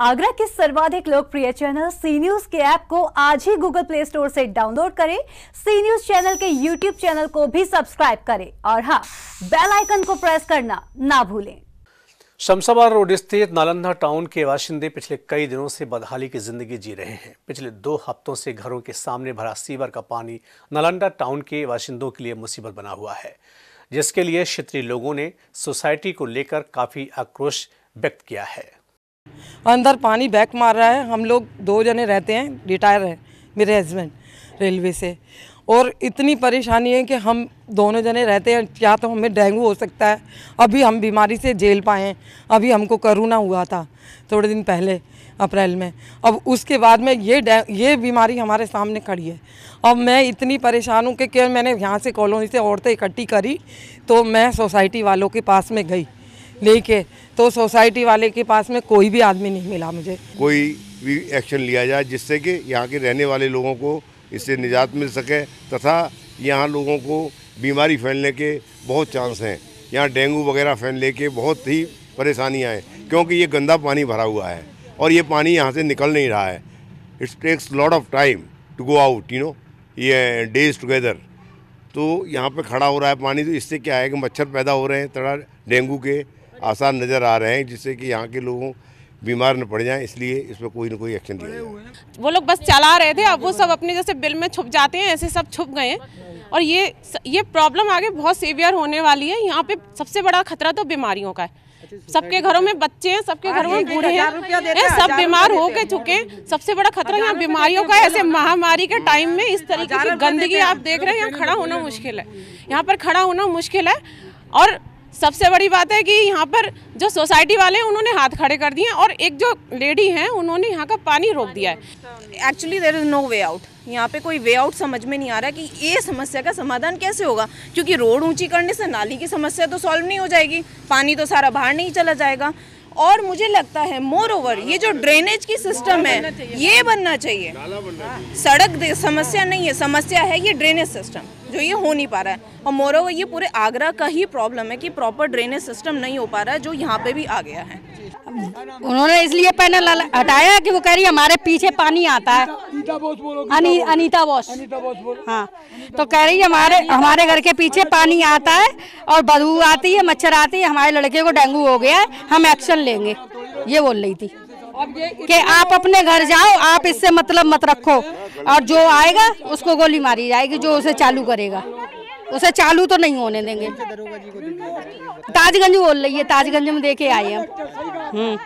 आगरा के सर्वाधिक लोकप्रिय चैनल सी न्यूज के ऐप को आज ही गूगल प्ले स्टोर से डाउनलोड करें सी न्यूज चैनल के यूट्यूब चैनल को भी सब्सक्राइब करें और हाँ बेल आइकन को प्रेस करना ना भूलें शमशाबाद रोड स्थित नालंदा टाउन के बाशिंदे पिछले कई दिनों से बदहाली की जिंदगी जी रहे हैं पिछले दो हफ्तों से घरों के सामने भरा सीवर का पानी नालंदा टाउन के वाशिंदों के लिए मुसीबत बना हुआ है जिसके लिए क्षेत्रीय लोगों ने सोसाइटी को लेकर काफ़ी आक्रोश व्यक्त किया है और अंदर पानी बैक मार रहा है हम लोग दो जने रहते हैं रिटायर हैं मेरे हस्बैंड रेलवे से और इतनी परेशानी है कि हम दोनों जने रहते हैं या तो हमें डेंगू हो सकता है अभी हम बीमारी से जेल पाए हैं अभी हमको करोना हुआ था थोड़े दिन पहले अप्रैल में अब उसके बाद में ये ये बीमारी हमारे सामने खड़ी है अब मैं इतनी परेशान हूँ कि मैंने यहाँ से कॉलोनी से औरतें इकट्ठी करी तो मैं सोसाइटी वालों के पास में गई लेके तो सोसाइटी वाले के पास में कोई भी आदमी नहीं मिला मुझे कोई भी एक्शन लिया जाए जिससे कि यहाँ के रहने वाले लोगों को इससे निजात मिल सके तथा यहाँ लोगों को बीमारी फैलने के बहुत चांस हैं यहाँ डेंगू वगैरह फैलने के बहुत ही परेशानियाँ हैं क्योंकि ये गंदा पानी भरा हुआ है और ये पानी यहाँ से निकल नहीं रहा है it's takes lot of time to go out you know ये डेज टुगेदर तो यहाँ पे खड़ा हो रहा है पानी तो इससे क्या है कि मच्छर पैदा हो रहे हैं थोड़ा डेंगू के आसार नज़र आ रहे हैं जिससे कि यहाँ के लोगों बीमार न पड़ जाएं इसलिए इसमें कोई ना कोई एक्शन लिया जाए वो लोग बस चला रहे थे अब वो सब अपने जैसे बिल में छुप जाते हैं ऐसे सब छुप गए हैं और ये ये प्रॉब्लम आगे बहुत सीवियर होने वाली है यहाँ पे सबसे बड़ा खतरा तो बीमारियों का है अच्छा, सबके घरों में बच्चे हैं सबके घरों में बूढ़े हैं सब बीमार हो के चुके हैं सबसे बड़ा खतरा यहाँ बीमारियों का ऐसे महामारी के टाइम में इस तरीके की गंदगी आप देख रहे हैं यहाँ खड़ा होना मुश्किल है यहाँ पर खड़ा होना मुश्किल है और सबसे बड़ी बात है कि यहाँ पर जो सोसाइटी वाले हैं उन्होंने हाथ खड़े कर दिए और एक जो लेडी हैं उन्होंने यहाँ का पानी रोक दिया है actually there is no way out यहाँ पे कोई वे आउट समझ में नहीं आ रहा कि ये समस्या का समाधान कैसे होगा क्योंकि रोड ऊंची करने से नाली की समस्या तो सॉल्व नहीं हो जाएगी पानी तो सारा बाहर नहीं चला जाएगा और मुझे लगता है मोर ओवर ये जो ड्रेनेज की सिस्टम है ये बनना चाहिए हाँ, सड़क समस्या नहीं है समस्या है ये ड्रेनेज सिस्टम जो ये हो नहीं पा रहा है और मोरो ये पूरे आगरा का ही प्रॉब्लम है कि प्रॉपर ड्रेनेज सिस्टम नहीं हो पा रहा है जो यहाँ पे भी आ गया है उन्होंने इसलिए पैनल हटाया कि वो कह रही हमारे पीछे पानी आता है अनी, अनीता बोस हाँ तो कह रही हमारे हमारे घर के पीछे पानी आता है और बदबू आती है मच्छर आती है हमारे लड़के को डेंगू हो गया है हम एक्शन लेंगे ये बोल रही थी कि आप अपने घर जाओ आप इससे मतलब मत रखो और जो आएगा उसको गोली मारी जाएगी जो उसे चालू करेगा उसे चालू तो नहीं होने देंगे ताजगंज बोल रही है ताजगंज में देखे आए हम हम्म।